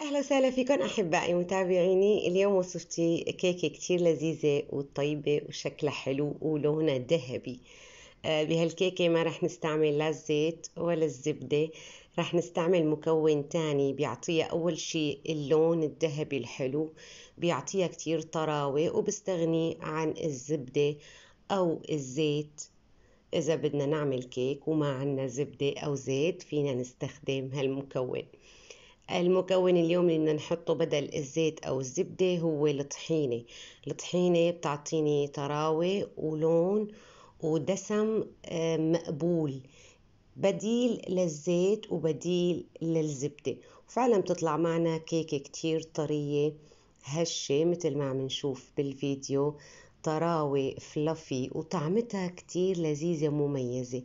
اهلا وسهلا فيكم احبائي متابعيني اليوم وصفتي كيكه كتير لذيذه وطيبه وشكلها حلو ولونها ذهبي آه، بهالكيكه ما رح نستعمل لا الزيت ولا الزبده رح نستعمل مكون تاني بيعطيها اول شيء اللون الذهبي الحلو بيعطيها كتير طراوه وبستغني عن الزبده او الزيت اذا بدنا نعمل كيك وما عنا زبده او زيت فينا نستخدم هالمكون المكون اليوم اللي بدنا نحطه بدل الزيت او الزبدة هو الطحينة الطحينة بتعطيني طراوة ولون ودسم آه، مقبول بديل للزيت وبديل للزبدة وفعلا بتطلع معنا كيكة كتير طرية هشة مثل ما عم نشوف بالفيديو طراوة فلافي وطعمتها كتير لذيذة ومميزة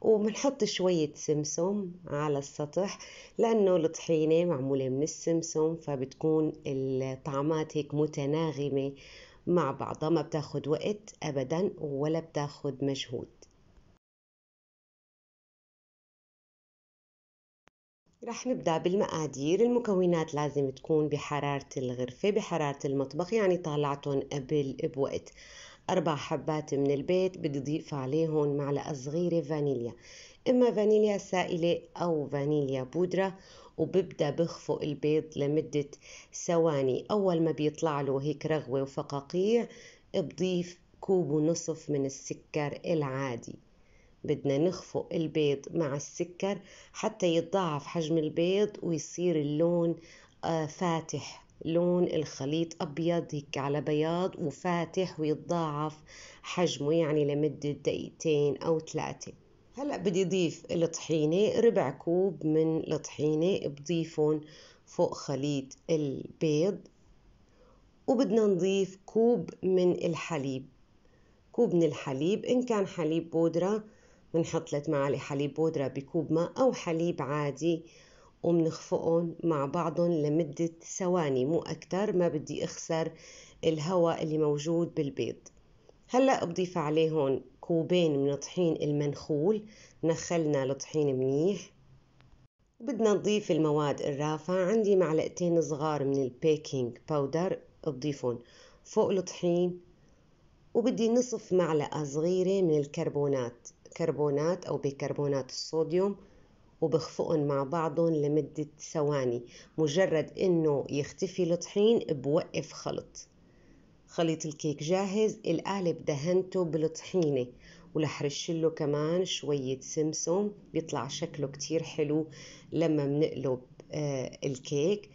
وبنحط شوية سمسم على السطح لأنه الطحينة معمولة من السمسم فبتكون الطعمات هيك متناغمة مع بعضها ما بتاخد وقت أبدا ولا بتاخد مجهود رح نبدأ بالمقادير المكونات لازم تكون بحرارة الغرفة بحرارة المطبخ يعني طالعتهم قبل بوقت أربع حبات من البيت بدي أضيف عليهم معلقة صغيرة فانيليا إما فانيليا سائلة أو فانيليا بودرة وببدأ بخفق البيض لمدة ثواني أول ما بيطلع له هيك رغوة وفقاقيع بضيف كوب ونصف من السكر العادي بدنا نخفق البيض مع السكر حتى يتضاعف حجم البيض ويصير اللون آه، فاتح لون الخليط أبيض هيك على بياض وفاتح ويتضاعف حجمه يعني لمدة دقيقتين أو ثلاثة هلأ بدي ضيف الطحينة ربع كوب من الطحينة بضيفهم فوق خليط البيض وبدنا نضيف كوب من الحليب كوب من الحليب إن كان حليب بودرة بنحط ثلاث معالق حليب بودرة بكوب ماء أو حليب عادي وبنخفقهم مع بعضهم لمدة ثواني مو أكتر ما بدي أخسر الهواء اللي موجود بالبيض هلأ بضيف عليهم كوبين من الطحين المنخول نخلنا الطحين منيح بدنا نضيف المواد الرافعة عندي معلقتين صغار من البيكنج باودر بضيفهم فوق الطحين وبدي نصف معلقة صغيرة من الكربونات كربونات أو بيكربونات الصوديوم وبخفقن مع بعضهم لمدة ثواني مجرد انه يختفي الطحين بوقف خلط خليط الكيك جاهز القالب دهنته بالطحينة ولح رشله كمان شوية سمسم بيطلع شكله كتير حلو لما بنقلب آه، الكيك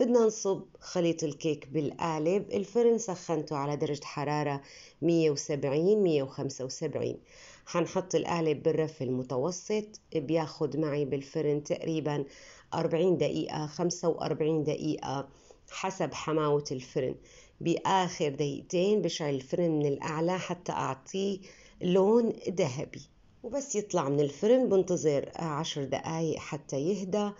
بدنا نصب خليط الكيك بالقالب الفرن سخنته على درجة حرارة 170 175 هنحط القالب بالرف المتوسط بياخد معي بالفرن تقريبا 40 دقيقة 45 دقيقة حسب حماوة الفرن بآخر دقيقتين بشعل الفرن من الأعلى حتى أعطيه لون ذهبي وبس يطلع من الفرن بنتظر عشر دقايق حتى يهدى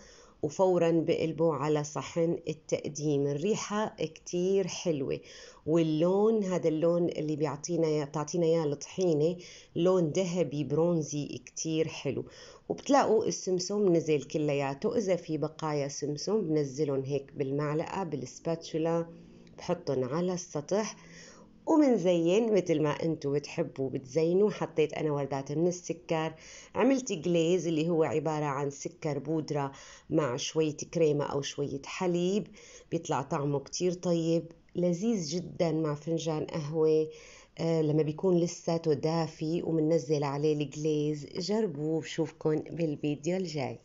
وفورا بقلبه على صحن التقديم الريحة كتير حلوة واللون هذا اللون اللي بيعطينا بتعطينا اياه الطحينة لون ذهبي برونزي كتير حلو وبتلاقوا السمسم نزل كلياته اذا في بقايا سمسم بنزلهم هيك بالمعلقة بالسباتشولا بحطهم على السطح ومنزين مثل ما انتم بتحبوا بتزينوا حطيت انا وردات من السكر عملت جليز اللي هو عبارة عن سكر بودرة مع شوية كريمة او شوية حليب بيطلع طعمه كتير طيب لذيذ جدا مع فنجان قهوة آه لما بيكون لساته دافي ومنزل عليه الجليز جربوه بشوفكن بالفيديو الجاي